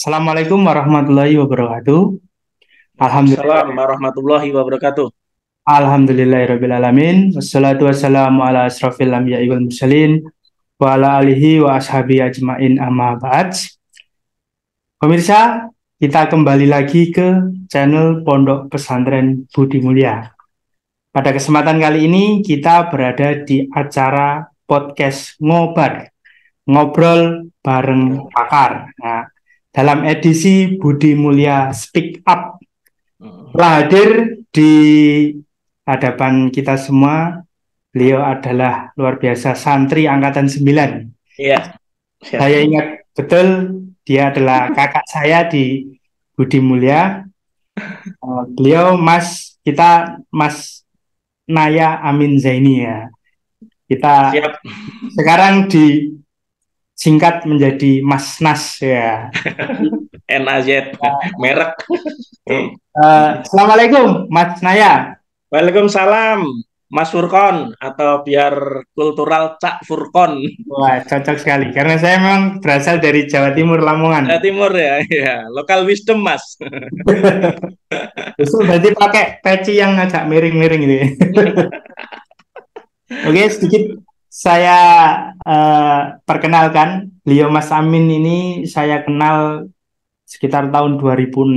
Assalamualaikum warahmatullahi wabarakatuh. Alhamdulillah warahmatullahi wabarakatuh. Alhamdulillahirabbil alamin. Wassalatu wassalamu ala anbiya'i wal mursalin wa ala alihi wa ashabi ajmain amma ba'd. Pemirsa, kita kembali lagi ke channel Pondok Pesantren Budi Mulia. Pada kesempatan kali ini kita berada di acara podcast Ngobar, ngobrol bareng pakar. Nah, dalam edisi Budi Mulia Speak Up telah hadir di hadapan kita semua. Beliau adalah luar biasa santri angkatan 9. Iya. Saya ingat betul dia adalah kakak saya di Budi Mulia. Eh, beliau Mas kita Mas Naya Amin Zaini ya. Kita Siap. sekarang singkat menjadi Mas Nas ya. NAZ merek. Uh, Assalamualaikum Mas Naya. Waalaikumsalam. Mas Furkon atau biar kultural Cak Furkon. Wah, cocok sekali karena saya memang berasal dari Jawa Timur Lamongan. Jawa Timur ya, ya. Lokal wisdom, Mas. Justru berarti pakai peci yang agak miring-miring ini. Gitu ya. Oke, sedikit saya uh, perkenalkan Leo Mas Amin ini saya kenal sekitar tahun 2006.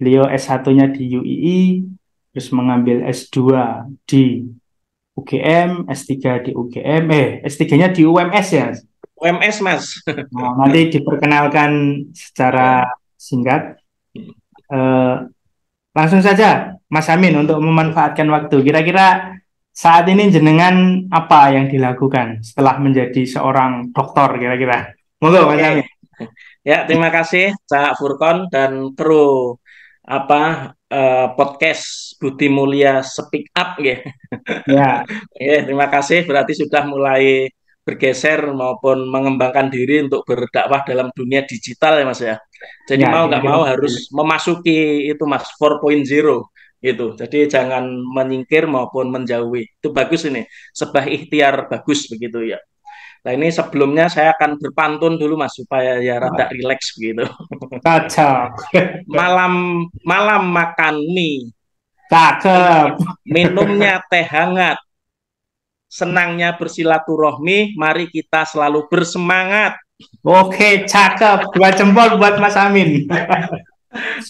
Leo S1-nya di UII, terus mengambil S2 di UGM, S3 di UGM, eh S3-nya di UMS ya? UMS mas. Nah, nanti diperkenalkan secara singkat. Eh, langsung saja Mas Amin untuk memanfaatkan waktu. Kira-kira saat ini jenengan apa yang dilakukan setelah menjadi seorang dokter kira-kira? Monggo Mas Amin. Ya, terima kasih Cak Furkon dan kru apa uh, podcast Budi Mulia Speak Up ya. Ya. ya, terima kasih berarti sudah mulai bergeser maupun mengembangkan diri untuk berdakwah dalam dunia digital ya Mas ya. Jadi ya, mau nggak mau harus memasuki itu Mas 4.0 itu. Jadi jangan menyingkir maupun menjauhi. Itu bagus ini. Sebah ikhtiar bagus begitu ya. Nah ini sebelumnya saya akan berpantun dulu mas supaya ya nah. rada rileks gitu. Kacau. malam malam makan mie. Cakep. Minumnya teh hangat. Senangnya bersilaturahmi. Mari kita selalu bersemangat. Oke, cakep. Dua jempol buat Mas Amin.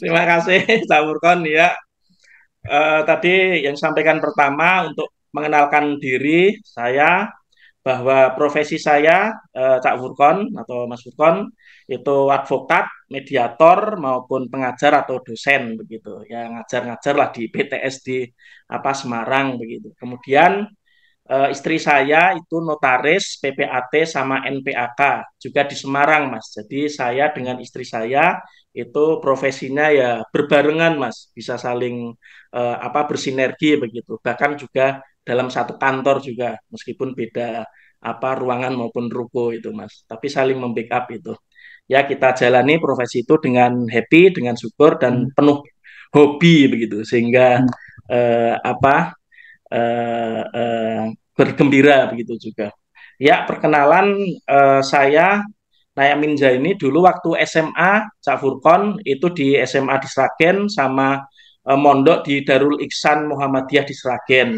Terima kasih, Samurkon ya. Uh, tadi yang sampaikan pertama untuk mengenalkan diri saya bahwa profesi saya eh, Cak Furkon atau Mas Furkon itu advokat, mediator maupun pengajar atau dosen begitu. Ya ngajar-ngajar lah di PTS apa Semarang begitu. Kemudian eh, istri saya itu notaris PPAT sama NPAK juga di Semarang Mas. Jadi saya dengan istri saya itu profesinya ya berbarengan Mas, bisa saling eh, apa bersinergi begitu. Bahkan juga dalam satu kantor juga meskipun beda apa ruangan maupun ruko itu mas tapi saling membackup itu ya kita jalani profesi itu dengan happy dengan syukur dan hmm. penuh hobi begitu sehingga hmm. eh, apa eh, eh, bergembira begitu juga ya perkenalan eh, saya Naya Minja ini dulu waktu SMA Cak Furkon itu di SMA di Sragen sama eh, mondok di Darul Iksan Muhammadiyah di Sragen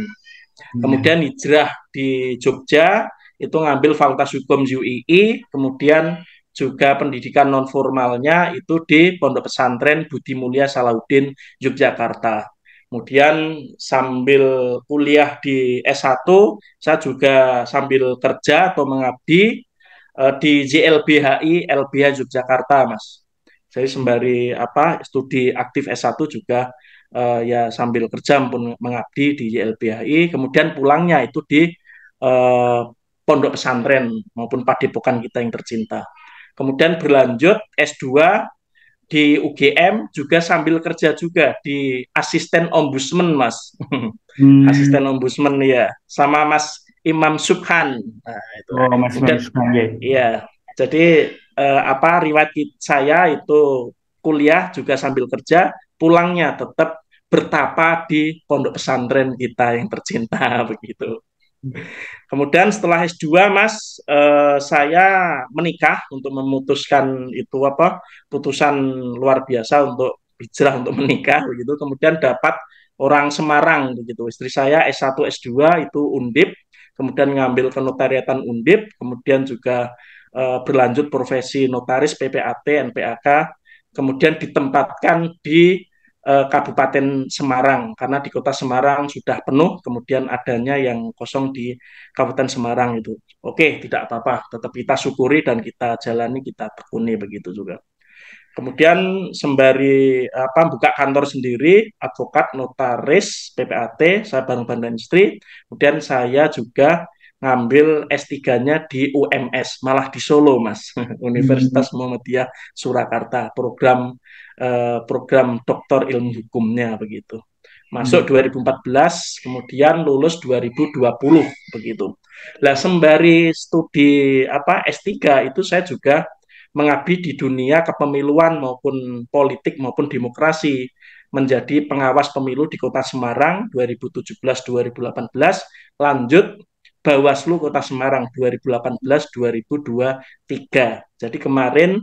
Hmm. Kemudian hijrah di Jogja itu ngambil Fakultas Hukum UII, kemudian juga pendidikan non formalnya itu di Pondok Pesantren Budi Mulia Salahuddin Yogyakarta. Kemudian sambil kuliah di S1, saya juga sambil kerja atau mengabdi eh, di JLBHI LBH Yogyakarta, Mas. Jadi sembari apa studi aktif S1 juga uh, ya sambil kerja pun mengabdi di YLBHI, kemudian pulangnya itu di uh, pondok pesantren maupun padepokan kita yang tercinta. Kemudian berlanjut S2 di UGM juga sambil kerja juga di asisten ombudsman mas hmm. asisten ombudsman ya sama mas Imam Subhan nah, itu oh, mas Kemudian, Subhan ya. Iya. jadi uh, apa riwayat saya itu kuliah juga sambil kerja pulangnya tetap bertapa di pondok pesantren kita yang tercinta begitu. Kemudian setelah S2 Mas eh, saya menikah untuk memutuskan itu apa putusan luar biasa untuk hijrah untuk menikah begitu. Kemudian dapat orang Semarang begitu. Istri saya S1 S2 itu Undip, kemudian ngambil kenotariatan Undip, kemudian juga eh, berlanjut profesi notaris PPAT NPAK, kemudian ditempatkan di eh, Kabupaten Semarang karena di Kota Semarang sudah penuh, kemudian adanya yang kosong di Kabupaten Semarang itu. Oke, tidak apa-apa, tetap kita syukuri dan kita jalani, kita tekuni begitu juga. Kemudian sembari apa buka kantor sendiri, advokat, notaris, PPAT, saya bareng-bareng istri. Kemudian saya juga ngambil S3-nya di UMS, malah di Solo, Mas. Universitas hmm. Muhammadiyah Surakarta, program eh, program doktor ilmu hukumnya begitu. Masuk 2014, hmm. kemudian lulus 2020 begitu. Lah sembari studi apa S3 itu saya juga mengabdi di dunia kepemiluan maupun politik maupun demokrasi menjadi pengawas pemilu di Kota Semarang 2017-2018 lanjut Bawaslu Kota Semarang 2018-2023. Jadi kemarin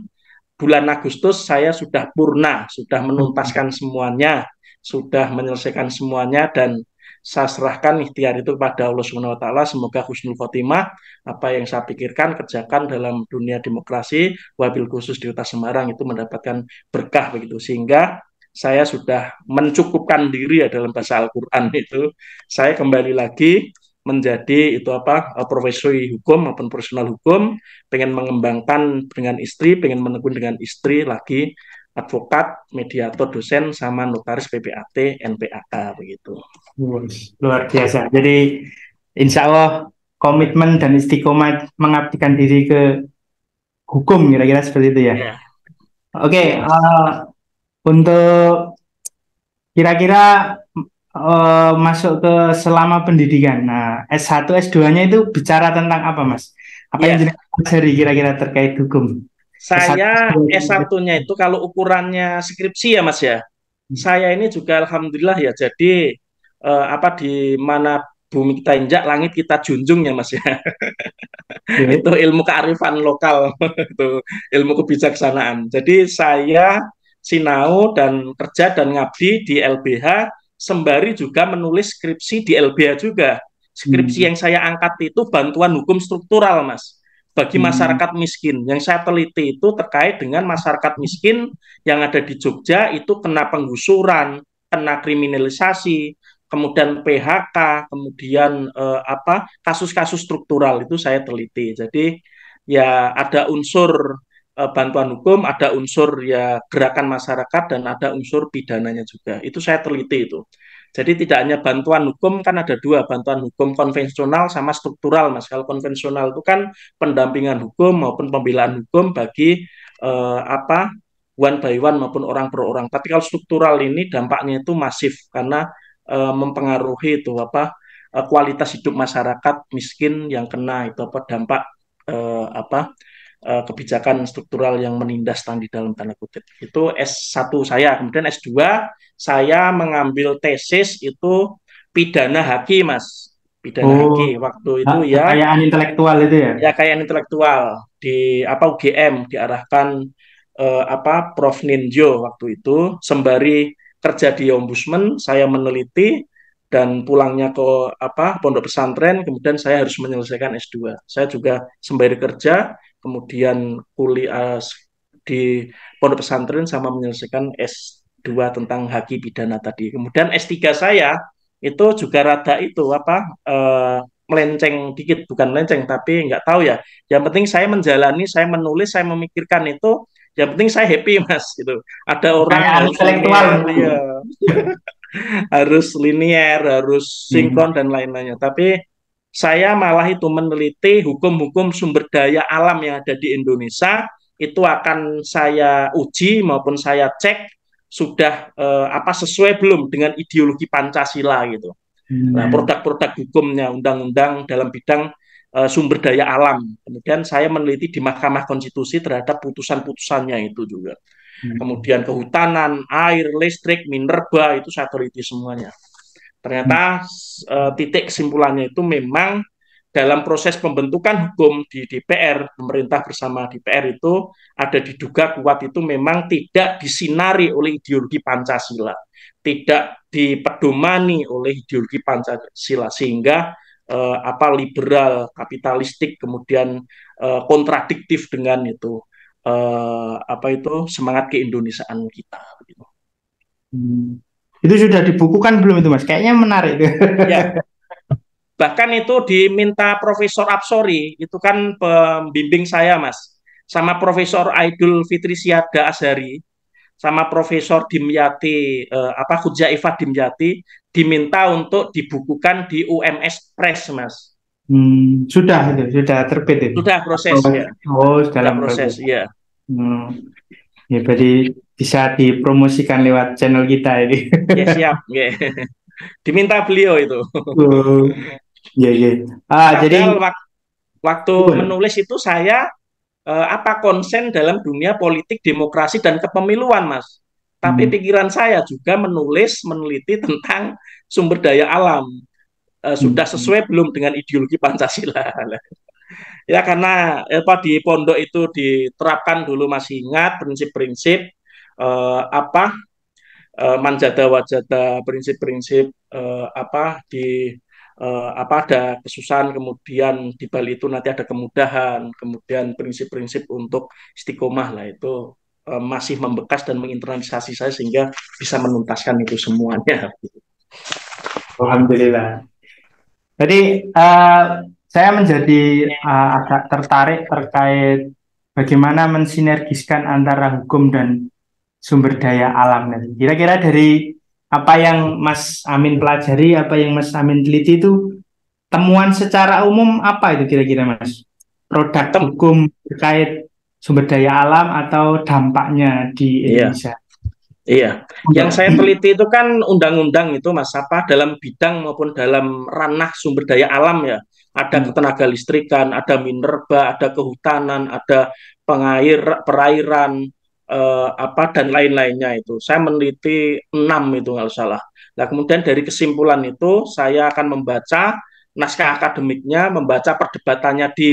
bulan Agustus saya sudah purna, sudah menuntaskan hmm. semuanya, sudah menyelesaikan semuanya dan saya serahkan ikhtiar itu kepada Allah Subhanahu wa taala semoga husnul khotimah apa yang saya pikirkan kerjakan dalam dunia demokrasi wabil khusus di Kota Semarang itu mendapatkan berkah begitu sehingga saya sudah mencukupkan diri ya dalam bahasa Al-Qur'an itu saya kembali lagi menjadi itu apa eh, profesi hukum maupun profesional hukum, pengen mengembangkan dengan istri, pengen menekun dengan istri lagi advokat, mediator, dosen sama notaris PPAT, NPAK begitu. Luar biasa. Jadi insya Allah komitmen dan istiqomah mengabdikan diri ke hukum kira-kira seperti itu ya. Yeah. Oke, okay, uh, eh, untuk kira-kira uh, masuk ke selama pendidikan. Nah, S1, S2-nya itu bicara tentang apa, Mas? Apa yeah. yang jadi kira-kira terkait hukum? Saya S1-nya itu kalau ukurannya skripsi ya, Mas ya. Hmm. Saya ini juga alhamdulillah ya. Jadi uh, apa di mana bumi kita injak, langit kita junjung ya mas ya. itu ilmu kearifan lokal, itu ilmu kebijaksanaan. Jadi saya sinau dan kerja dan ngabdi di LBH sembari juga menulis skripsi di LBH juga. Skripsi hmm. yang saya angkat itu bantuan hukum struktural, Mas. Bagi hmm. masyarakat miskin. Yang saya teliti itu terkait dengan masyarakat miskin yang ada di Jogja itu kena penggusuran, kena kriminalisasi, kemudian PHK, kemudian eh, apa kasus-kasus struktural itu saya teliti. Jadi ya ada unsur Eh, bantuan hukum ada unsur ya gerakan masyarakat dan ada unsur pidananya juga. Itu saya teliti itu. Jadi tidak hanya bantuan hukum kan ada dua bantuan hukum konvensional sama struktural mas. Kalau konvensional itu kan pendampingan hukum maupun pembelaan hukum bagi eh, apa one by one maupun orang per orang. Tapi kalau struktural ini dampaknya itu masif karena eh, mempengaruhi itu apa eh, kualitas hidup masyarakat miskin yang kena itu apa dampak eh, apa Eh, kebijakan struktural yang menindas tadi dalam tanda kutip. Itu S1 saya. Kemudian S2 saya mengambil tesis itu pidana haki, Mas. Pidana oh, haki waktu itu ah, ya kayaan intelektual itu ya. Ya intelektual di apa UGM diarahkan eh, apa Prof Ninjo waktu itu sembari kerja di ombudsman saya meneliti dan pulangnya ke apa pondok pesantren kemudian saya harus menyelesaikan S2. Saya juga sembari kerja kemudian kuliah di pondok pesantren sama menyelesaikan S2 tentang haki pidana tadi. Kemudian S3 saya itu juga rada itu apa eh, melenceng dikit, bukan melenceng tapi nggak tahu ya. Yang penting saya menjalani, saya menulis, saya memikirkan itu. Yang penting saya happy mas gitu. Ada orang yang intelektual. Iya. harus linear harus sinkron hmm. dan lain-lainnya. Tapi saya malah itu meneliti hukum-hukum sumber daya alam yang ada di Indonesia itu akan saya uji maupun saya cek sudah eh, apa sesuai belum dengan ideologi Pancasila gitu. Hmm. Nah, produk-produk hukumnya undang-undang dalam bidang eh, sumber daya alam. Kemudian saya meneliti di Mahkamah Konstitusi terhadap putusan-putusannya itu juga. Hmm. Kemudian kehutanan, air, listrik, minerba itu saya teliti semuanya. Ternyata uh, titik kesimpulannya itu memang dalam proses pembentukan hukum di DPR, pemerintah bersama DPR itu ada diduga kuat itu memang tidak disinari oleh ideologi Pancasila, tidak dipedomani oleh ideologi Pancasila sehingga eh, apa liberal, kapitalistik kemudian eh, kontradiktif dengan itu eh, apa itu semangat keindonesiaan kita. Gitu. Hmm. Itu sudah dibukukan belum itu Mas? Kayaknya menarik. Ya. Bahkan itu diminta Profesor Absori, itu kan pembimbing saya Mas, sama Profesor Aidul Fitri Siaga Azhari, sama Profesor Dimyati eh, apa Hujaifah Dimyati diminta untuk dibukukan di UMS Press Mas. Hmm, sudah itu sudah terbit itu. Sudah proses oh, ya. Oh, sudah proses, proses ya. Hmm. Ya berarti bisa dipromosikan lewat channel kita ini. Ya siap, iya. diminta beliau itu. Oh. Iya uh, iya. Ah Padahal jadi waktu uh. menulis itu saya eh, apa konsen dalam dunia politik, demokrasi dan kepemiluan, mas. Tapi hmm. pikiran saya juga menulis, meneliti tentang sumber daya alam eh, sudah hmm. sesuai belum dengan ideologi Pancasila. ya karena eh, apa di pondok itu diterapkan dulu masih ingat prinsip-prinsip uh, apa uh, eh, manjata wajata prinsip-prinsip uh, apa di uh, apa ada kesusahan kemudian di balik itu nanti ada kemudahan kemudian prinsip-prinsip untuk istiqomah lah itu uh, masih membekas dan menginternalisasi saya sehingga bisa menuntaskan itu semuanya. Alhamdulillah. Jadi uh, saya menjadi uh, agak tertarik terkait bagaimana mensinergiskan antara hukum dan sumber daya alam nanti. Kira-kira dari apa yang Mas Amin pelajari, apa yang Mas Amin teliti itu temuan secara umum apa itu kira-kira Mas? Produk hukum terkait sumber daya alam atau dampaknya di iya. Indonesia? Iya. Iya, yang saya teliti itu kan undang-undang itu Mas apa dalam bidang maupun dalam ranah sumber daya alam ya. Ada hmm. ketenaga listrikan, ada minerba, ada kehutanan, ada pengair, perairan, uh, apa dan lain-lainnya itu. Saya meneliti enam itu kalau salah. Nah, kemudian dari kesimpulan itu saya akan membaca naskah akademiknya, membaca perdebatannya di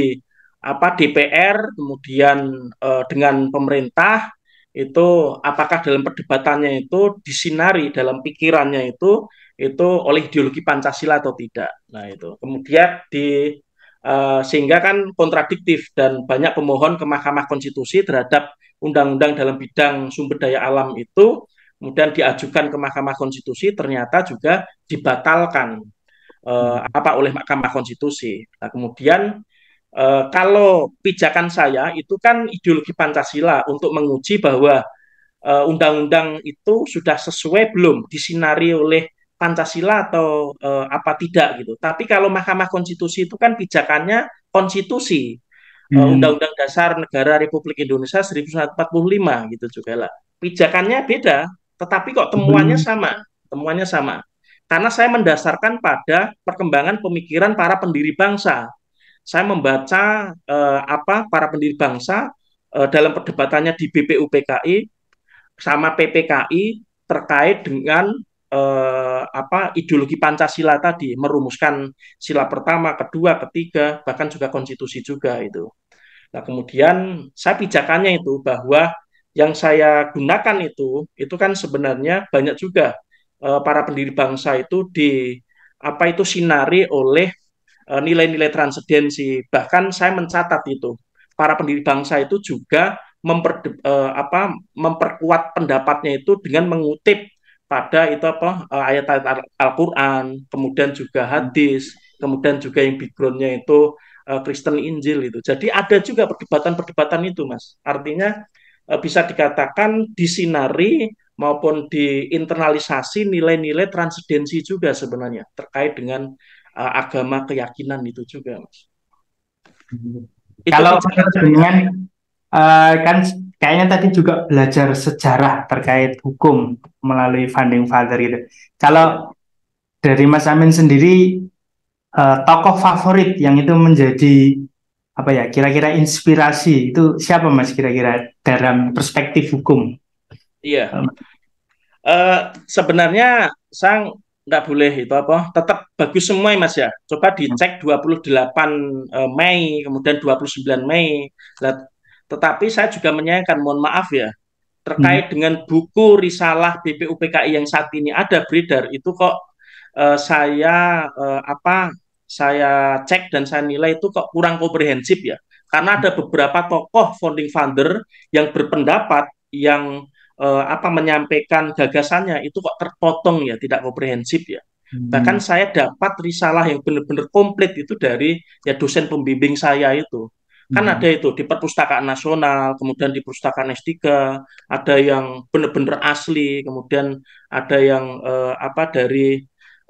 apa DPR, kemudian eh, dengan pemerintah itu apakah dalam perdebatannya itu disinari dalam pikirannya itu itu oleh ideologi Pancasila atau tidak. Nah, itu. Kemudian di Eh, sehingga kan kontradiktif dan banyak pemohon ke Mahkamah Konstitusi terhadap undang-undang dalam bidang sumber daya alam itu kemudian diajukan ke Mahkamah Konstitusi ternyata juga dibatalkan uh, apa oleh Mahkamah Konstitusi. Nah, kemudian uh, kalau pijakan saya itu kan ideologi Pancasila untuk menguji bahwa undang-undang itu sudah sesuai belum disinari oleh Pancasila atau eh, apa tidak gitu. Tapi kalau Mahkamah Konstitusi itu kan pijakannya konstitusi eh, hmm. Undang-Undang Dasar Negara Republik Indonesia 1945 gitu juga lah. Pijakannya beda, tetapi kok temuannya hmm. sama, temuannya sama. Karena saya mendasarkan pada perkembangan pemikiran para pendiri bangsa. Saya membaca eh, apa para pendiri bangsa dalam perdebatannya di BPUPKI sama PPKI terkait dengan eh, apa ideologi Pancasila tadi merumuskan sila pertama, kedua, ketiga, bahkan juga konstitusi juga itu. Nah, kemudian saya pijakannya itu bahwa yang saya gunakan itu itu kan sebenarnya banyak juga eh, para pendiri bangsa itu di apa itu sinari oleh eh, nilai-nilai transendensi. Bahkan saya mencatat itu para pendiri bangsa itu juga memper, eh, apa, memperkuat pendapatnya itu dengan mengutip pada itu apa eh, ayat-ayat Al-Qur'an, kemudian juga hmm. hadis, kemudian juga yang backgroundnya itu eh, Kristen Injil itu. Jadi ada juga perdebatan-perdebatan itu, Mas. Artinya eh, bisa dikatakan disinari maupun diinternalisasi nilai-nilai transendensi juga sebenarnya terkait dengan uh, agama keyakinan itu juga, Mas. Hmm. Kalau dengan uh, kan kayaknya tadi juga belajar sejarah terkait hukum melalui funding father gitu. Kalau dari Mas Amin sendiri eh, tokoh favorit yang itu menjadi apa ya kira-kira inspirasi itu siapa Mas kira-kira dalam perspektif hukum? Iya. uh, sebenarnya sang nggak boleh itu apa tetap bagus semua ya, mas ya coba dicek 28 hmm. eh, Mei kemudian 29 Mei tetapi saya juga menyayangkan, mohon maaf ya, terkait hmm. dengan buku risalah BPUPKI yang saat ini ada beredar itu kok uh, saya uh, apa saya cek dan saya nilai itu kok kurang komprehensif ya. Karena ada beberapa tokoh founding founder yang berpendapat yang uh, apa menyampaikan gagasannya itu kok terpotong ya, tidak komprehensif ya. Hmm. Bahkan saya dapat risalah yang benar-benar komplit itu dari ya dosen pembimbing saya itu. Kan hmm. ada itu di perpustakaan nasional, kemudian di perpustakaan S3, ada yang benar-benar asli, kemudian ada yang eh, apa dari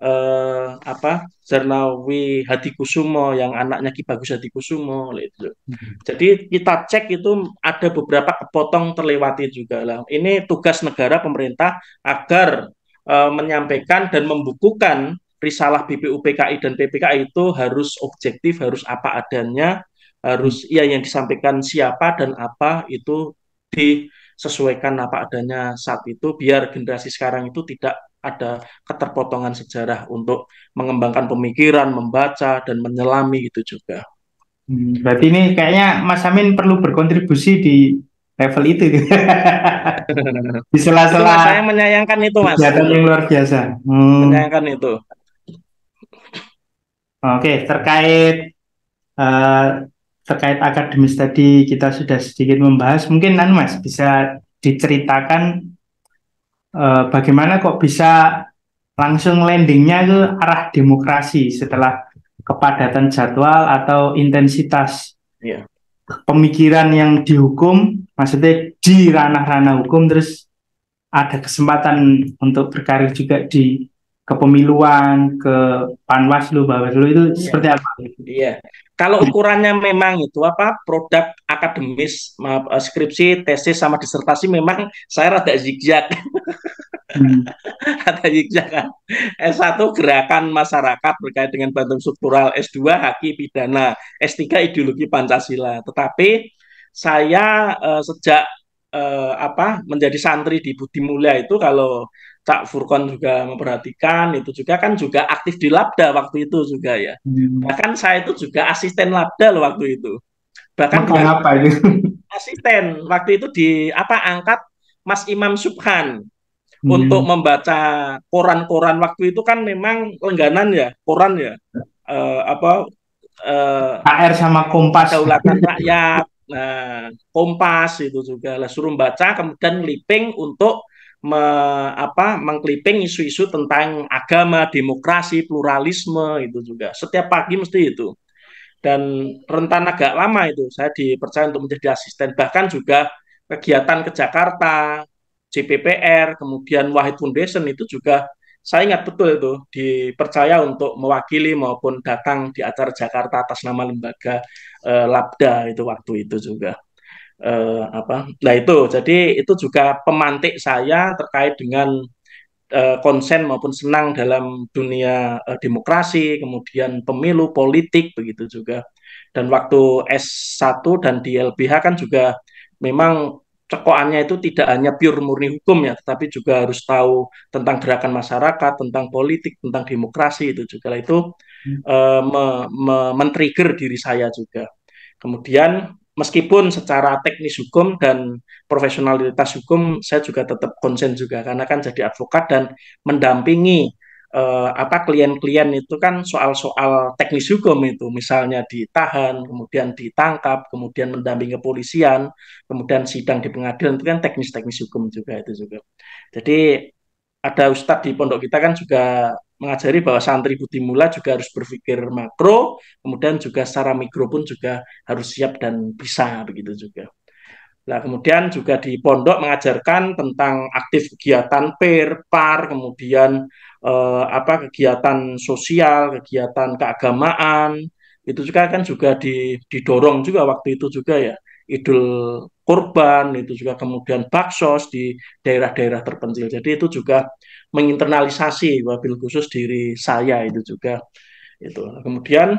eh, apa Zernawi Hadi Kusumo yang anaknya Ki Bagus Hadi Kusumo gitu. Hmm. Jadi kita cek itu ada beberapa kepotong terlewati juga lah. Ini tugas negara pemerintah agar eh, menyampaikan dan membukukan risalah BPUPKI dan PPKI itu harus objektif, harus apa adanya, harus ya yang disampaikan siapa dan apa itu disesuaikan apa adanya saat itu biar generasi sekarang itu tidak ada keterpotongan sejarah untuk mengembangkan pemikiran, membaca dan menyelami itu juga. Hmm, berarti ini kayaknya Mas Amin perlu berkontribusi di level itu. Ya. di sela-sela saya menyayangkan itu, Mas. yang luar biasa. Hmm. Menyayangkan itu. Oke, terkait uh, terkait akademis tadi kita sudah sedikit membahas. Mungkin Nan Mas bisa diceritakan eh, bagaimana kok bisa langsung landingnya ke arah demokrasi setelah kepadatan jadwal atau intensitas yeah. pemikiran yang dihukum, maksudnya di ranah-ranah hukum terus ada kesempatan untuk berkarir juga di kepemiluan ke panwaslu bawaslu itu iya. seperti apa? Iya. Kalau ukurannya memang itu apa produk akademis maaf, eh, skripsi, tesis sama disertasi memang saya rada zigzag. Hmm. Ada zigzag kan. S1 gerakan masyarakat berkait dengan bantuan struktural, S2 haki pidana, S3 ideologi Pancasila. Tetapi saya eh, sejak eh, apa menjadi santri di Budi Mulia itu kalau Cak Furkon juga memperhatikan itu juga kan juga aktif di Labda waktu itu juga ya. Hmm. Bahkan saya itu juga asisten Labda loh waktu itu. Bahkan Maka apa ini? Asisten waktu itu di apa angkat Mas Imam Subhan hmm. untuk membaca koran-koran waktu itu kan memang lengganan ya, koran ya. Uh, apa uh, eh, AR sama Kompas Kedaulatan Rakyat. Nah, Kompas itu juga lah suruh baca kemudian liping untuk me, apa mengkliping isu-isu tentang agama, demokrasi, pluralisme itu juga. Setiap pagi mesti itu. Dan rentan agak lama itu saya dipercaya untuk menjadi asisten. Bahkan juga kegiatan ke Jakarta, CPPR kemudian Wahid Foundation itu juga saya ingat betul itu dipercaya untuk mewakili maupun datang di acara Jakarta atas nama lembaga eh, Labda itu waktu itu juga eh, apa nah itu jadi itu juga pemantik saya terkait dengan eh, konsen maupun senang dalam dunia eh, demokrasi kemudian pemilu politik begitu juga dan waktu S1 dan di LBH kan juga memang cekoannya itu tidak hanya pure murni hukum ya, tetapi juga harus tahu tentang gerakan masyarakat, tentang politik, tentang demokrasi itu juga nah, itu hmm. uh, me, me, men-trigger diri saya juga. Kemudian meskipun secara teknis hukum dan profesionalitas hukum saya juga tetap konsen juga karena kan jadi advokat dan mendampingi eh, apa klien-klien itu kan soal-soal teknis hukum itu misalnya ditahan kemudian ditangkap kemudian mendampingi kepolisian kemudian sidang di pengadilan itu kan teknis-teknis hukum juga itu juga jadi ada ustadz di pondok kita kan juga mengajari bahwa santri putih mula juga harus berpikir makro, kemudian juga secara mikro pun juga harus siap dan bisa begitu juga. Nah, kemudian juga di pondok mengajarkan tentang aktif kegiatan PER, PAR, kemudian eh, apa kegiatan sosial, kegiatan keagamaan, itu juga kan juga didorong juga waktu itu juga ya idul kurban, itu juga kemudian baksos di daerah-daerah terpencil. Jadi itu juga menginternalisasi wabil khusus diri saya itu juga itu. Kemudian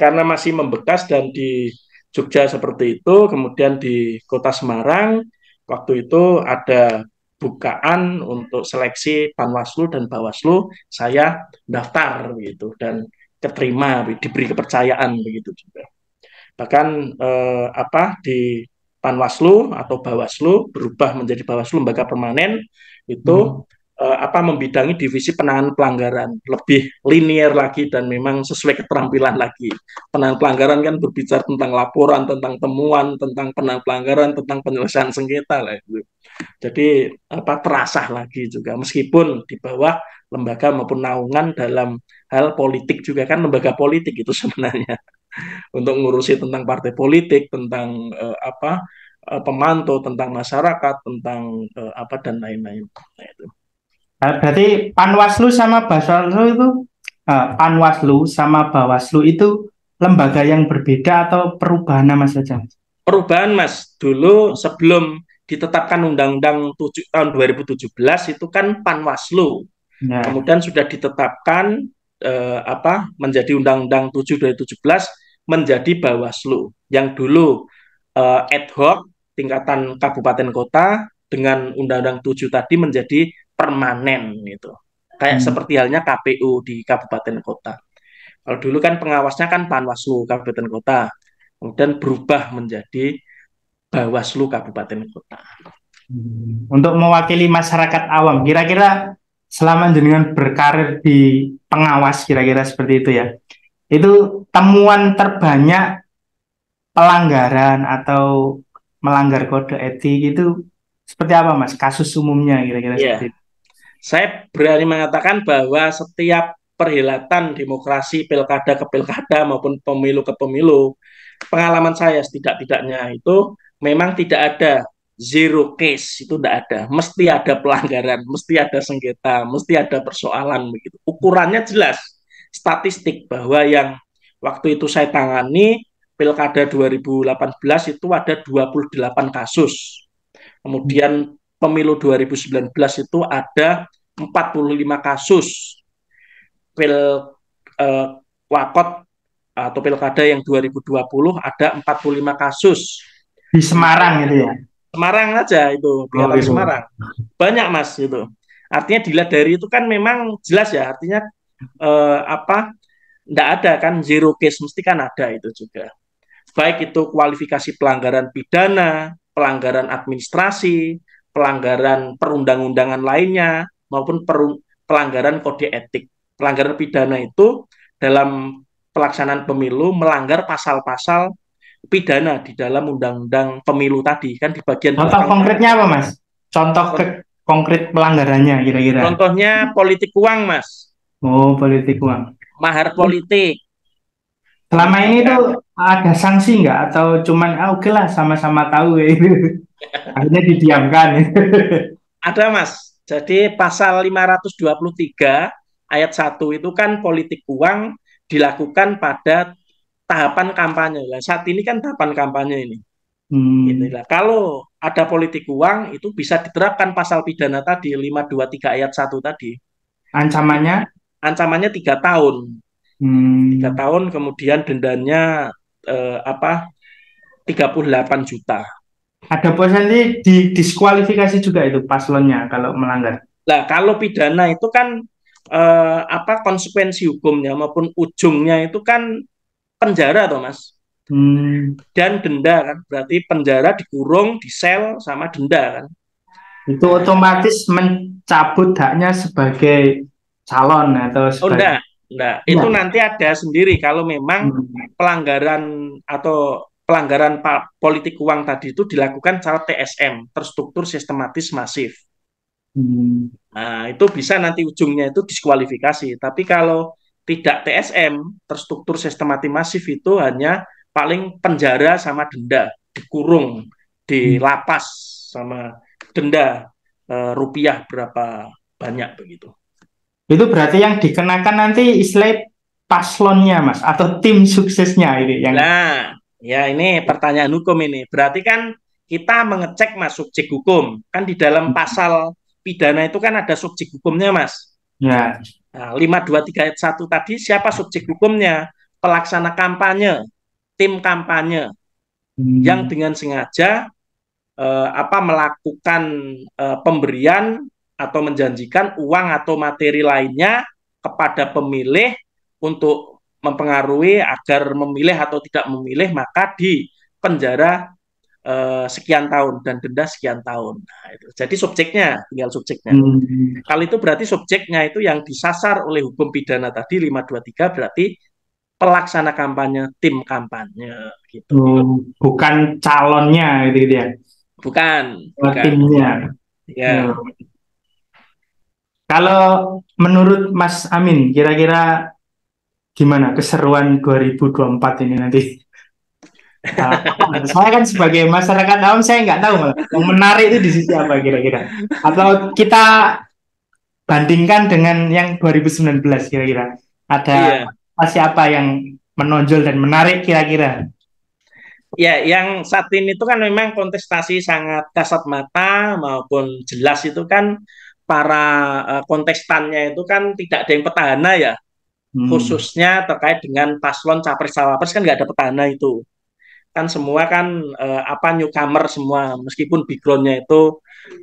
karena masih membekas dan di Jogja seperti itu, kemudian di Kota Semarang waktu itu ada bukaan untuk seleksi Panwaslu dan Bawaslu, saya daftar gitu dan keterima diberi kepercayaan begitu juga bahkan eh, apa di Panwaslu atau Bawaslu berubah menjadi Bawaslu lembaga permanen itu hmm. eh, apa membidangi divisi penahan pelanggaran lebih linier lagi dan memang sesuai keterampilan lagi penahan pelanggaran kan berbicara tentang laporan tentang temuan tentang penahan pelanggaran tentang penyelesaian sengketa lah itu jadi apa terasa lagi juga meskipun di bawah lembaga maupun naungan dalam hal politik juga kan lembaga politik itu sebenarnya untuk ngurusi tentang partai politik, tentang uh, apa uh, pemantau, tentang masyarakat, tentang uh, apa dan lain-lain. Nah, itu. Nah, berarti Panwaslu sama Bawaslu itu uh, Panwaslu sama Bawaslu itu lembaga yang berbeda atau perubahan nama saja? Perubahan Mas. Dulu sebelum ditetapkan Undang-Undang tahun 2017 itu kan Panwaslu. Ya. Kemudian sudah ditetapkan eh, apa menjadi Undang-Undang 7 2017 menjadi Bawaslu yang dulu uh, ad hoc tingkatan kabupaten kota dengan undang-undang 7 tadi menjadi permanen gitu. Kayak hmm. seperti halnya KPU di kabupaten kota. Kalau dulu kan pengawasnya kan Panwaslu kabupaten kota, kemudian berubah menjadi Bawaslu kabupaten kota. Hmm. Untuk mewakili masyarakat awam, kira-kira selama jenengan berkarir di pengawas kira-kira seperti itu ya. Itu temuan terbanyak pelanggaran atau melanggar kode etik itu seperti apa mas kasus umumnya kira-kira yeah. seperti itu? Saya berani mengatakan bahwa setiap perhelatan demokrasi pilkada ke pilkada maupun pemilu ke pemilu pengalaman saya setidak-tidaknya itu memang tidak ada zero case itu tidak ada mesti ada pelanggaran mesti ada sengketa mesti ada persoalan begitu ukurannya jelas statistik bahwa yang Waktu itu saya tangani Pilkada 2018 itu ada 28 kasus. Kemudian pemilu 2019 itu ada 45 kasus. Pil eh, Wakot atau Pilkada yang 2020 ada 45 kasus. Di Semarang itu ya. Semarang aja itu, biar oh, gitu. Semarang. Banyak Mas itu. Artinya dilihat dari itu kan memang jelas ya, artinya eh, apa tidak ada kan zero case, mesti kan ada itu juga. Baik itu kualifikasi pelanggaran pidana, pelanggaran administrasi, pelanggaran perundang-undangan lainnya, maupun pelanggaran kode etik. Pelanggaran pidana itu dalam pelaksanaan pemilu melanggar pasal-pasal pidana di dalam undang-undang pemilu tadi kan di bagian contoh belakang. konkretnya apa mas? Contoh ke konkret pelanggarannya kira-kira? Contohnya politik uang mas. Oh politik uang mahar politik. Selama ini tuh ada sanksi nggak atau cuman ah oke lah sama-sama tahu ya itu. Akhirnya didiamkan. ada Mas. Jadi pasal 523 ayat 1 itu kan politik uang dilakukan pada tahapan kampanye. Nah, saat ini kan tahapan kampanye ini. Hmm. Inilah. Gitu Kalau ada politik uang itu bisa diterapkan pasal pidana tadi 523 ayat 1 tadi. Ancamannya ancamannya tiga tahun hmm. tiga hmm. tahun kemudian dendanya eh, apa delapan juta ada potensi di diskualifikasi juga itu paslonnya kalau melanggar lah kalau pidana itu kan eh, apa konsekuensi hukumnya maupun ujungnya itu kan penjara Thomas. mas hmm. dan denda kan berarti penjara dikurung di sel sama denda kan itu otomatis mencabut haknya sebagai calon atau oh, sebagai... oh, enggak, enggak. Ya. Itu iya. nanti ada sendiri kalau memang hmm. pelanggaran atau pelanggaran politik uang tadi itu dilakukan secara TSM, terstruktur sistematis masif. Hmm. Nah, itu bisa nanti ujungnya itu diskualifikasi. Tapi kalau tidak TSM, terstruktur sistematis masif itu hanya paling penjara sama denda, dikurung, di lapas sama denda e, rupiah berapa banyak begitu. Itu berarti yang dikenakan nanti istilah paslonnya mas atau tim suksesnya ini yang. Nah, ya ini pertanyaan hukum ini. Berarti kan kita mengecek mas subjek hukum kan di dalam hmm. pasal pidana itu kan ada subjek hukumnya mas. Ya. Nah, lima dua tiga satu tadi siapa subjek hukumnya? Pelaksana kampanye, tim kampanye hmm. yang dengan sengaja eh, apa melakukan eh, pemberian atau menjanjikan uang atau materi lainnya kepada pemilih untuk mempengaruhi agar memilih atau tidak memilih maka di penjara eh, sekian tahun dan denda sekian tahun. Nah, itu. Jadi subjeknya tinggal subjeknya. Hmm. Kalau itu berarti subjeknya itu yang disasar oleh hukum pidana tadi 523 berarti pelaksana kampanye, tim kampanye gitu. Hmm, bukan calonnya gitu, gitu ya. Bukan, oh, bukan. Timnya. Ya. Hmm. Kalau menurut Mas Amin, kira-kira gimana keseruan 2024 ini nanti? Uh, saya kan sebagai masyarakat awam saya nggak tahu malah yang menarik itu di sisi apa kira-kira. Atau kita bandingkan dengan yang 2019 kira-kira. Ada yeah. siapa apa yang menonjol dan menarik kira-kira? Ya, yang saat ini itu kan memang kontestasi sangat kasat mata maupun jelas itu kan para eh, kontestannya itu kan tidak ada yang petahana ya, hmm. khususnya terkait dengan paslon capres-cawapres kan nggak ada petahana itu. Kan semua kan eh, apa newcomer semua, meskipun backgroundnya itu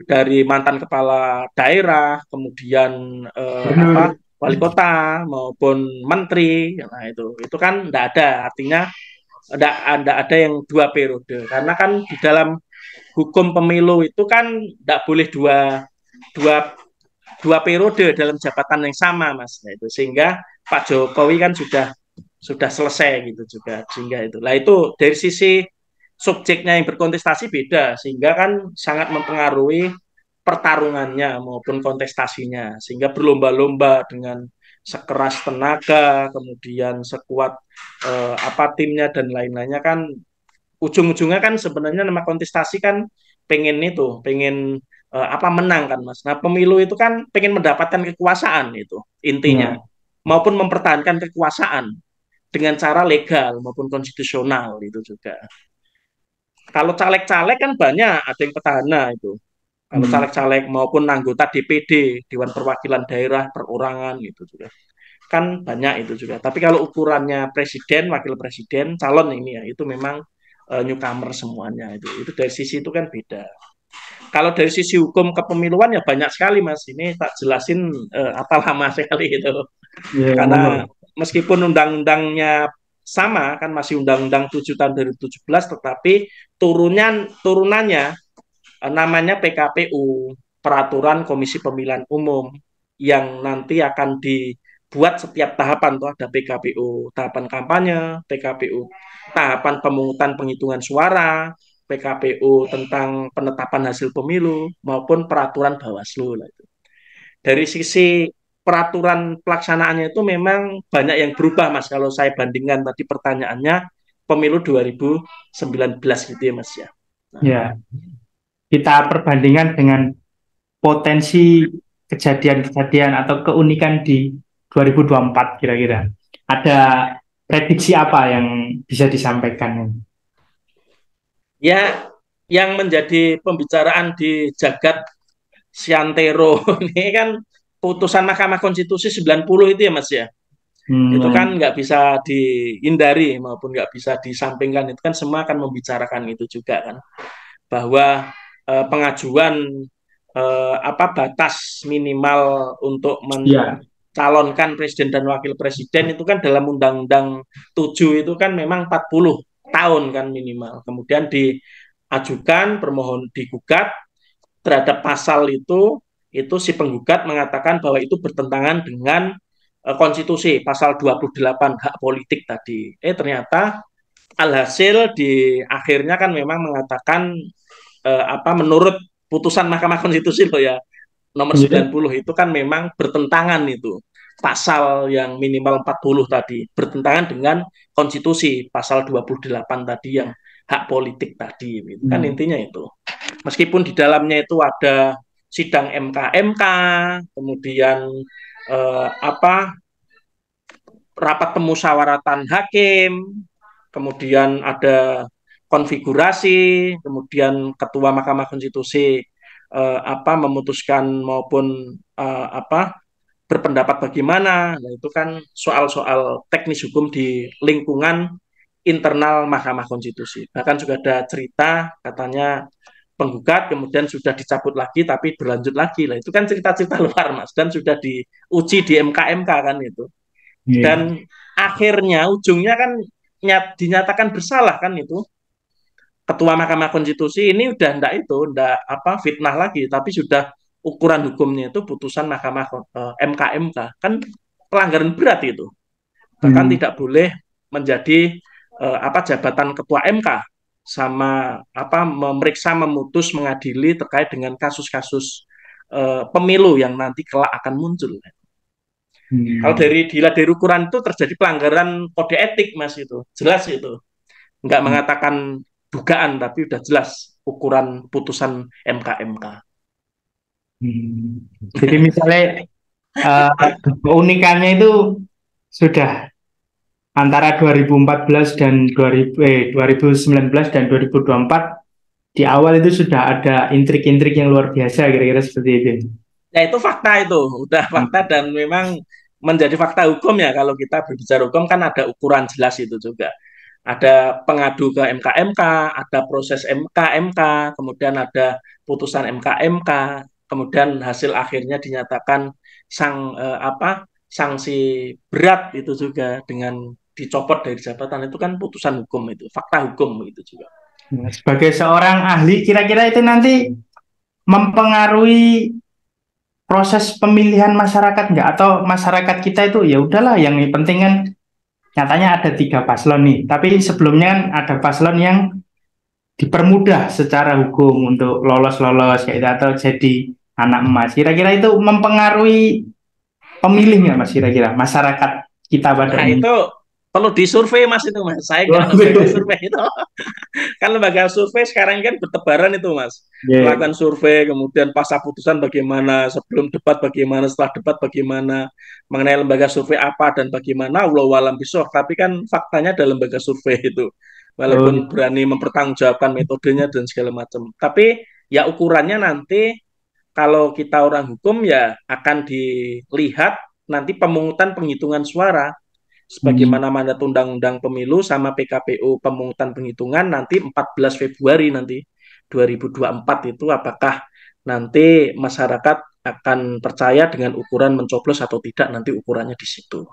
dari mantan kepala daerah, kemudian eh, apa wali kota maupun menteri, nah itu itu kan nggak ada, artinya ada ada ada yang dua periode karena kan di dalam hukum pemilu itu kan tidak boleh dua dua dua periode dalam jabatan yang sama mas nah, itu sehingga Pak Jokowi kan sudah sudah selesai gitu juga sehingga itu lah itu dari sisi subjeknya yang berkontestasi beda sehingga kan sangat mempengaruhi pertarungannya maupun kontestasinya sehingga berlomba-lomba dengan sekeras tenaga kemudian sekuat eh, apa timnya dan lain-lainnya kan ujung-ujungnya kan sebenarnya nama kontestasi kan pengen itu pengen uh, apa menang kan mas. Nah pemilu itu kan pengen mendapatkan kekuasaan itu intinya ya. maupun mempertahankan kekuasaan dengan cara legal maupun konstitusional itu juga. Kalau caleg-caleg kan banyak ada yang petahana itu. Kalau hmm. caleg-caleg maupun anggota DPD Dewan Perwakilan Daerah perorangan itu juga kan banyak itu juga. Tapi kalau ukurannya presiden, wakil presiden, calon ini ya itu memang uh, newcomer semuanya itu. Itu dari sisi itu kan beda kalau dari sisi hukum kepemiluan ya banyak sekali mas ini tak jelasin eh, apa lama sekali itu yeah, iya, karena meskipun undang-undangnya sama kan masih undang-undang 7 tahun 2017 tetapi turunnya turunannya uh, namanya PKPU peraturan Komisi Pemilihan Umum yang nanti akan dibuat setiap tahapan tuh ada PKPU tahapan kampanye, PKPU tahapan pemungutan penghitungan suara, PKPU tentang penetapan hasil pemilu maupun peraturan Bawaslu lah itu. Dari sisi peraturan pelaksanaannya itu memang banyak yang berubah Mas kalau saya bandingkan tadi pertanyaannya pemilu 2019 gitu ya Mas ya. Nah. Ya. Kita perbandingan dengan potensi kejadian-kejadian atau keunikan di 2024 kira-kira. Ada prediksi apa yang bisa disampaikan? ya yang menjadi pembicaraan di jagat Siantero ini kan putusan Mahkamah Konstitusi 90 itu ya Mas ya. Hmm. Itu kan ya. nggak bisa dihindari maupun nggak bisa disampingkan itu kan semua akan membicarakan itu juga kan bahwa eh, pengajuan eh, apa batas minimal untuk mencalonkan ya. presiden dan wakil presiden itu kan dalam Undang-Undang 7 itu kan memang 40 tahun kan minimal. Kemudian diajukan permohon digugat terhadap pasal itu itu si penggugat mengatakan bahwa itu bertentangan dengan uh, konstitusi pasal 28 hak politik tadi. Eh ternyata alhasil di akhirnya kan memang mengatakan uh, apa menurut putusan Mahkamah Konstitusi loh ya nomor 90 iya. itu kan memang bertentangan itu pasal yang minimal 40 tadi bertentangan dengan konstitusi pasal 28 tadi yang hak politik tadi gitu. kan hmm. intinya itu meskipun di dalamnya itu ada sidang MK kemudian eh, apa rapat pemusyawaratan hakim kemudian ada konfigurasi kemudian ketua Mahkamah Konstitusi eh, apa memutuskan maupun eh, apa berpendapat bagaimana, nah, itu kan soal-soal teknis hukum di lingkungan internal Mahkamah Konstitusi. Bahkan juga ada cerita katanya penggugat kemudian sudah dicabut lagi tapi berlanjut lagi lah itu kan cerita-cerita luar mas dan sudah diuji di MKMK kan itu yeah. dan akhirnya ujungnya kan nyat, dinyatakan bersalah kan itu ketua Mahkamah Konstitusi ini udah ndak itu ndak apa fitnah lagi tapi sudah ukuran hukumnya itu putusan Mahkamah eh, MKMK kan pelanggaran berat itu bahkan hmm. tidak boleh menjadi eh, apa jabatan ketua MK sama apa memeriksa memutus mengadili terkait dengan kasus-kasus eh, pemilu yang nanti kelak akan muncul. Hmm. Kalau dari dilihat dari ukuran itu terjadi pelanggaran kode etik mas itu jelas itu nggak hmm. mengatakan dugaan tapi sudah jelas ukuran putusan MKMK. -MK. Hmm. Jadi misalnya uh, keunikannya itu sudah antara 2014 dan 2000, eh, 2019 dan 2024 di awal itu sudah ada intrik-intrik yang luar biasa kira-kira seperti itu. Ya itu fakta itu, udah fakta hmm. dan memang menjadi fakta hukum ya kalau kita berbicara hukum kan ada ukuran jelas itu juga. Ada pengadu ke MKMK, ada proses MKMK, kemudian ada putusan MKMK kemudian hasil akhirnya dinyatakan sang eh, apa sanksi berat itu juga dengan dicopot dari jabatan itu kan putusan hukum itu fakta hukum itu juga nah, sebagai seorang ahli kira-kira itu nanti mempengaruhi proses pemilihan masyarakat enggak atau masyarakat kita itu ya udahlah yang penting kan nyatanya ada tiga paslon nih tapi sebelumnya kan ada paslon yang dipermudah secara hukum untuk lolos-lolos kayak gitu, atau jadi anak emas kira-kira itu mempengaruhi pemilih nggak mas kira-kira masyarakat kita pada nah, itu perlu disurvei mas itu mas saya nggak survei itu kan lembaga survei sekarang kan bertebaran itu mas yeah. Iya. melakukan survei kemudian pasca putusan bagaimana sebelum debat bagaimana setelah debat bagaimana mengenai lembaga survei apa dan bagaimana ulo walam besok tapi kan faktanya dalam lembaga survei itu walaupun oh. berani mempertanggungjawabkan metodenya dan segala macam tapi ya ukurannya nanti kalau kita orang hukum ya akan dilihat nanti pemungutan penghitungan suara sebagaimana hmm. mandat undang-undang pemilu sama PKPU pemungutan penghitungan nanti 14 Februari nanti 2024 itu apakah nanti masyarakat akan percaya dengan ukuran mencoblos atau tidak nanti ukurannya di situ.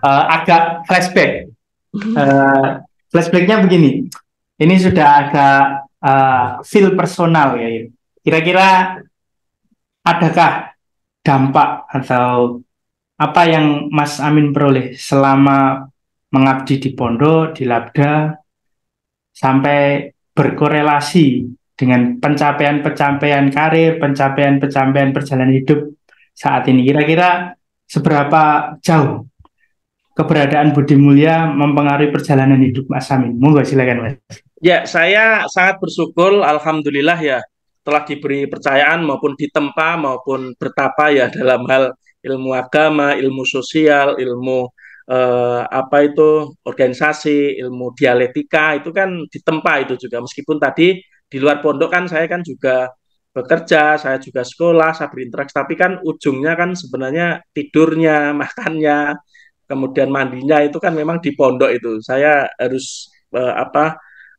Uh, agak flashback. Uh, flashbacknya begini. Ini sudah agak uh, feel personal ya. ini. Ya. Kira-kira adakah dampak atau apa yang Mas Amin peroleh selama mengabdi di Pondok, di Labda, sampai berkorelasi dengan pencapaian-pencapaian karir, pencapaian-pencapaian perjalanan hidup saat ini. Kira-kira seberapa jauh keberadaan Budi Mulia mempengaruhi perjalanan hidup Mas Amin? Monggo silakan Mas. Ya, saya sangat bersyukur, alhamdulillah ya, telah diberi percayaan maupun ditempa maupun bertapa ya dalam hal ilmu agama, ilmu sosial, ilmu eh, apa itu organisasi, ilmu dialektika itu kan ditempa itu juga meskipun tadi di luar pondok kan saya kan juga bekerja, saya juga sekolah, saya berinteraksi tapi kan ujungnya kan sebenarnya tidurnya, makannya, kemudian mandinya itu kan memang di pondok itu. Saya harus eh, apa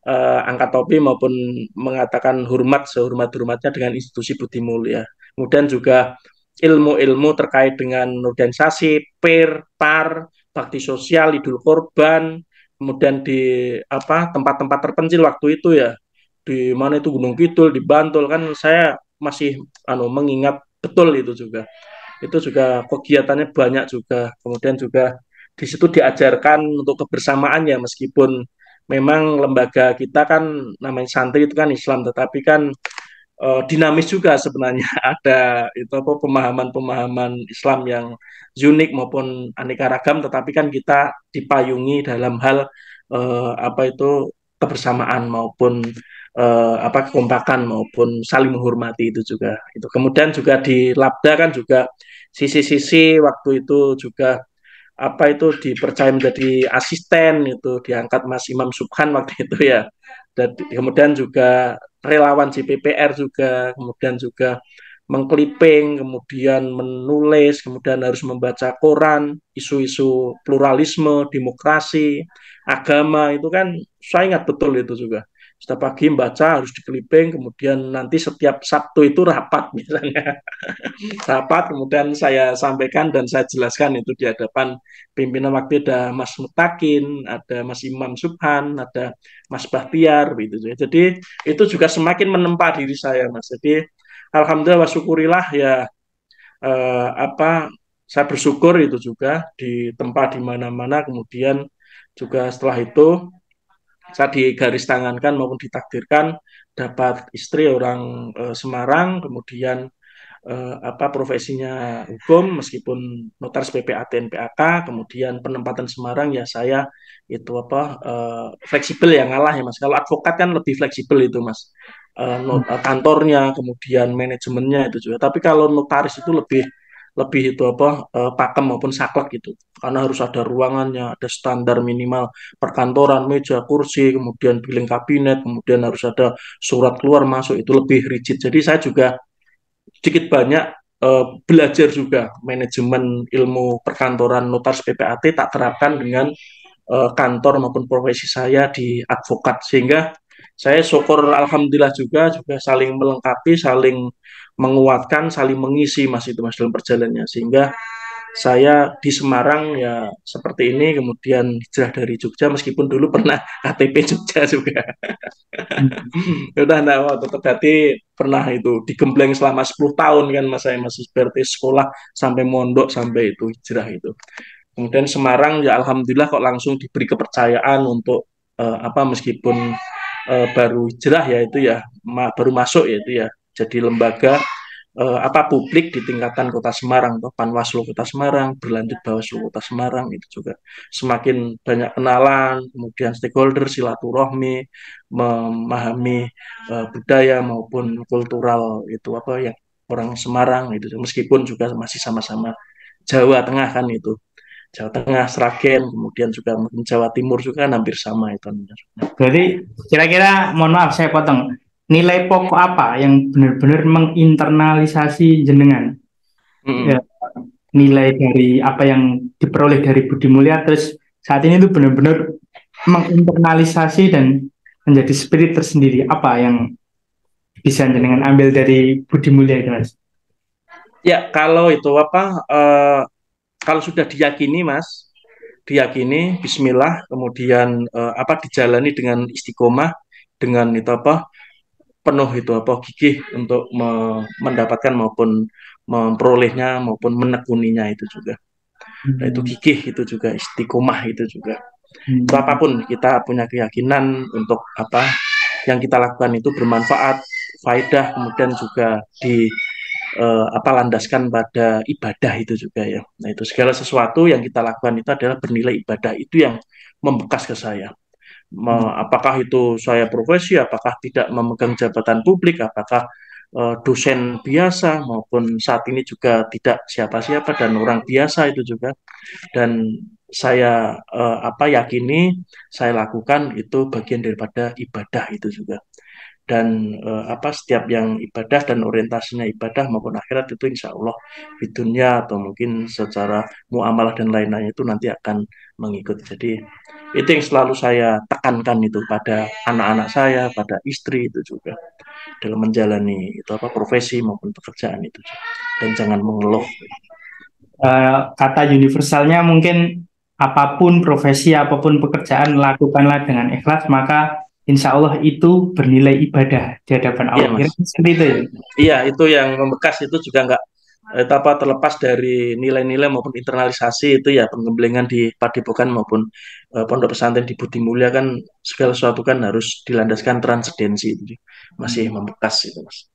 uh, angkat topi maupun mengatakan hormat sehormat-hormatnya dengan institusi budi mulia. Kemudian juga ilmu-ilmu terkait dengan organisasi, perpar, PAR, bakti sosial, idul korban, kemudian di apa tempat-tempat terpencil waktu itu ya di mana itu Gunung Kidul di Bantul kan saya masih anu mengingat betul itu juga itu juga kegiatannya banyak juga kemudian juga di situ diajarkan untuk kebersamaan ya meskipun memang lembaga kita kan namanya santri itu kan Islam tetapi kan e, dinamis juga sebenarnya ada itu apa pemahaman-pemahaman Islam yang unik maupun aneka ragam tetapi kan kita dipayungi dalam hal e, apa itu kebersamaan maupun e, apa kekompakan maupun saling menghormati itu juga itu kemudian juga di Labda kan juga sisi-sisi waktu itu juga apa itu dipercaya menjadi asisten itu diangkat Mas Imam Subhan waktu itu ya dan kemudian juga relawan JPPR juga kemudian juga mengkliping kemudian menulis kemudian harus membaca koran isu-isu pluralisme demokrasi agama itu kan saya ingat betul itu juga setiap pagi membaca harus dikeliping, kemudian nanti setiap Sabtu itu rapat misalnya. rapat, kemudian saya sampaikan dan saya jelaskan itu di hadapan pimpinan waktu ada Mas Mutakin, ada Mas Imam Subhan, ada Mas Bahtiar, gitu. Jadi itu juga semakin menempa diri saya, Mas. Jadi Alhamdulillah, wasyukurilah ya eh, apa saya bersyukur itu juga di tempat di mana-mana kemudian juga setelah itu saya digaris tangankan maupun ditakdirkan dapat istri orang e, Semarang, kemudian e, apa profesinya hukum meskipun notaris PPAT NPAK, kemudian penempatan Semarang ya saya itu apa e, fleksibel ya ngalah ya Mas. Kalau advokat kan lebih fleksibel itu Mas. E, not, hmm. kantornya, kemudian manajemennya itu juga. Tapi kalau notaris itu lebih lebih itu apa eh, pakem maupun saklek gitu karena harus ada ruangannya ada standar minimal perkantoran meja kursi kemudian billing kabinet kemudian harus ada surat keluar masuk itu lebih rigid jadi saya juga sedikit banyak eh, belajar juga manajemen ilmu perkantoran notaris PPAT tak terapkan dengan eh, kantor maupun profesi saya di advokat sehingga saya syukur alhamdulillah juga juga saling melengkapi saling menguatkan, saling mengisi Mas itu Mas dalam perjalanannya. Sehingga saya di Semarang ya seperti ini, kemudian hijrah dari Jogja meskipun dulu pernah KTP Jogja juga. Hmm. Udah enggak, oh, tetap hati pernah itu digembleng selama 10 tahun kan masa saya masih seperti sekolah sampai mondok sampai itu hijrah itu. Kemudian Semarang ya alhamdulillah kok langsung diberi kepercayaan untuk uh, apa meskipun uh, baru hijrah ya itu ya ma baru masuk ya itu ya jadi lembaga eh, apa publik di tingkatan Kota Semarang, Panwaslu Kota Semarang, berlanjut Bawaslu Kota Semarang itu juga semakin banyak kenalan, kemudian stakeholder silaturahmi, memahami eh, budaya maupun kultural itu apa yang orang Semarang itu meskipun juga masih sama-sama Jawa Tengah kan itu Jawa Tengah, Sragen, kemudian juga Jawa Timur juga kan hampir sama itu. Berarti kira-kira mohon maaf saya potong nilai pokok apa yang benar-benar menginternalisasi jenengan mm ya, nilai dari apa yang diperoleh dari Budi Mulia terus saat ini itu benar-benar menginternalisasi dan menjadi spirit tersendiri apa yang bisa jenengan ambil dari Budi Mulia itu mas? Ya kalau itu apa uh, kalau sudah diyakini mas diyakini Bismillah kemudian uh, apa dijalani dengan istiqomah dengan itu apa penuh itu apa gigih untuk me mendapatkan maupun memperolehnya maupun menekuninya itu juga. Nah, itu hmm. gigih itu juga istiqomah itu juga. Hmm. Itu apapun kita punya keyakinan untuk apa yang kita lakukan itu bermanfaat, faedah kemudian juga di eh, apa landaskan pada ibadah itu juga ya. Nah, itu segala sesuatu yang kita lakukan itu adalah bernilai ibadah. Itu yang membekas ke saya apakah itu saya profesi, apakah tidak memegang jabatan publik, apakah uh, dosen biasa maupun saat ini juga tidak siapa-siapa dan orang biasa itu juga dan saya uh, apa yakini saya lakukan itu bagian daripada ibadah itu juga dan uh, apa setiap yang ibadah dan orientasinya ibadah maupun akhirat itu insya Allah di dunia atau mungkin secara muamalah dan lain lain itu nanti akan mengikuti jadi itu yang selalu saya tekankan itu pada anak-anak saya pada istri itu juga dalam menjalani itu apa profesi maupun pekerjaan itu juga. dan jangan mengeluh uh, kata universalnya mungkin apapun profesi apapun pekerjaan lakukanlah dengan ikhlas maka Insya Allah itu bernilai ibadah di hadapan iya, Allah. Iya, itu ya? Iya, itu yang membekas itu juga nggak Eh, apa terlepas dari nilai-nilai maupun internalisasi itu ya pengembelengan di Padepokan maupun e, pondok pesantren di Budi Mulia kan segala sesuatu kan harus dilandaskan transendensi itu masih hmm. membekas itu mas.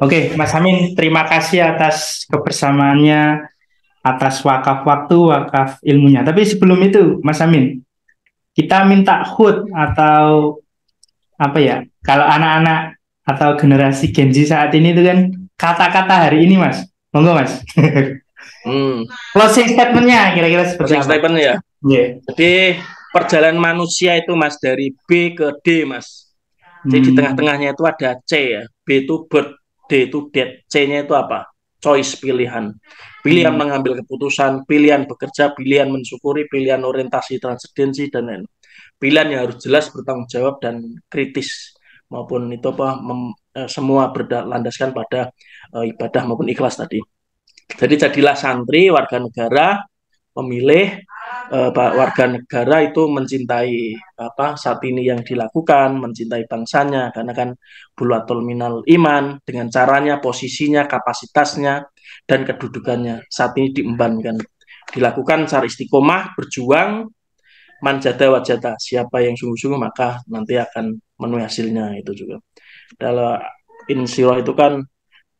Oke, Mas Amin, terima kasih atas kebersamaannya, atas wakaf waktu, wakaf ilmunya. Tapi sebelum itu, Mas Amin, kita minta hood atau apa ya? Kalau anak-anak atau generasi Gen Z saat ini itu kan kata-kata hari ini, Mas monggo mas hmm. closing statementnya kira-kira seperti closing apa? statement ya yeah. jadi perjalanan manusia itu mas dari B ke D mas jadi hmm. di tengah-tengahnya itu ada C ya B itu birth D itu dead C-nya itu apa choice pilihan pilihan hmm. mengambil keputusan pilihan bekerja pilihan mensyukuri pilihan orientasi transisi dan lain pilihan yang harus jelas bertanggung jawab dan kritis maupun itu apa mem, Eh, semua berlandaskan pada eh, ibadah maupun ikhlas tadi. Jadi jadilah santri warga negara pemilih uh, warga negara itu mencintai apa saat ini yang dilakukan, mencintai bangsanya karena kan bulatul minal iman dengan caranya, posisinya, kapasitasnya dan kedudukannya saat ini diembankan. Dilakukan secara istiqomah, berjuang manjata wajata siapa yang sungguh-sungguh maka nanti akan menuhi hasilnya itu juga dalam insyirah itu kan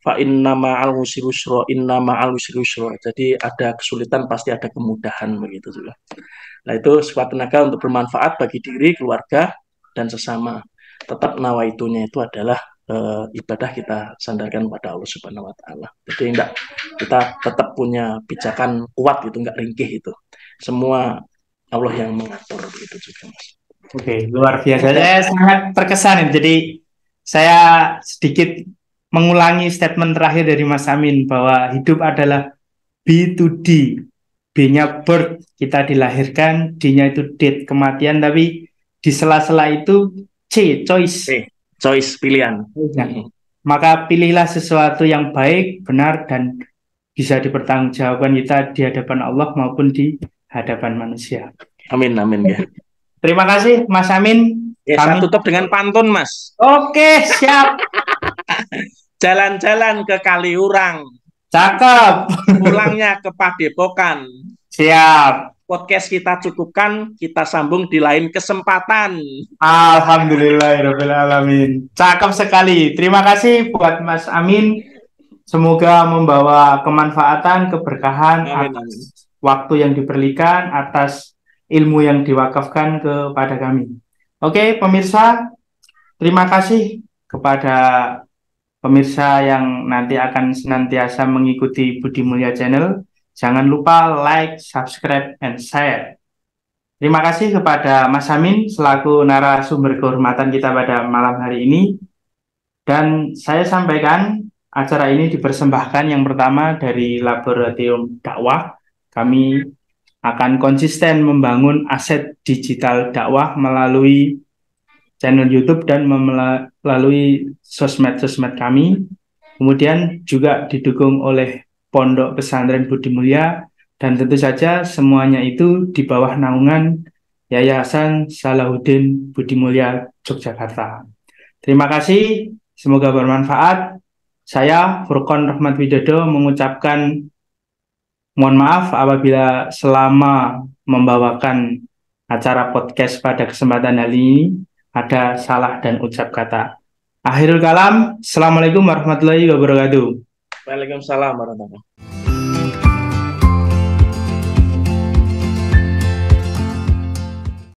fa nama nama usri in nama nama usri jadi ada kesulitan pasti ada kemudahan begitu juga nah itu sebuah tenaga untuk bermanfaat bagi diri keluarga dan sesama tetap nawa itunya itu adalah e, ibadah kita sandarkan pada Allah Subhanahu wa taala. Jadi enggak kita tetap punya pijakan kuat gitu, enggak ringkih itu. Semua Allah yang mengatur begitu juga mas. Oke luar biasa saya sangat terkesan jadi saya sedikit mengulangi statement terakhir dari Mas Amin bahwa hidup adalah B2D B-nya birth kita dilahirkan D-nya itu date kematian tapi di sela-sela itu C choice C, choice pilihan nah, maka pilihlah sesuatu yang baik benar dan bisa dipertanggungjawabkan kita di hadapan Allah maupun di hadapan manusia. Amin, amin ya. Terima kasih Mas Amin. Ya, Kami... tutup dengan pantun, Mas. Oke, siap. Jalan-jalan ke Kaliurang. Cakep. Pulangnya ke Padepokan. Siap podcast kita cukupkan, kita sambung di lain kesempatan. Alhamdulillahirrahmanirrahim. Cakep sekali. Terima kasih buat Mas Amin. Semoga membawa kemanfaatan, keberkahan amin, amin waktu yang diberikan atas ilmu yang diwakafkan kepada kami. Oke, pemirsa, terima kasih kepada pemirsa yang nanti akan senantiasa mengikuti Budi Mulia Channel. Jangan lupa like, subscribe, and share. Terima kasih kepada Mas Amin selaku narasumber kehormatan kita pada malam hari ini. Dan saya sampaikan acara ini dipersembahkan yang pertama dari Laboratorium Dakwah kami akan konsisten membangun aset digital dakwah melalui channel YouTube dan melalui sosmed-sosmed kami. Kemudian juga didukung oleh Pondok Pesantren Budi Mulia dan tentu saja semuanya itu di bawah naungan Yayasan Salahuddin Budi Mulia Yogyakarta. Terima kasih, semoga bermanfaat. Saya Furkon Rahmat Widodo mengucapkan Mohon maaf apabila selama membawakan acara podcast pada kesempatan kali ini ada salah dan ucap kata. Akhirul kalam, Assalamualaikum warahmatullahi wabarakatuh. Waalaikumsalam warahmatullahi wabarakatuh.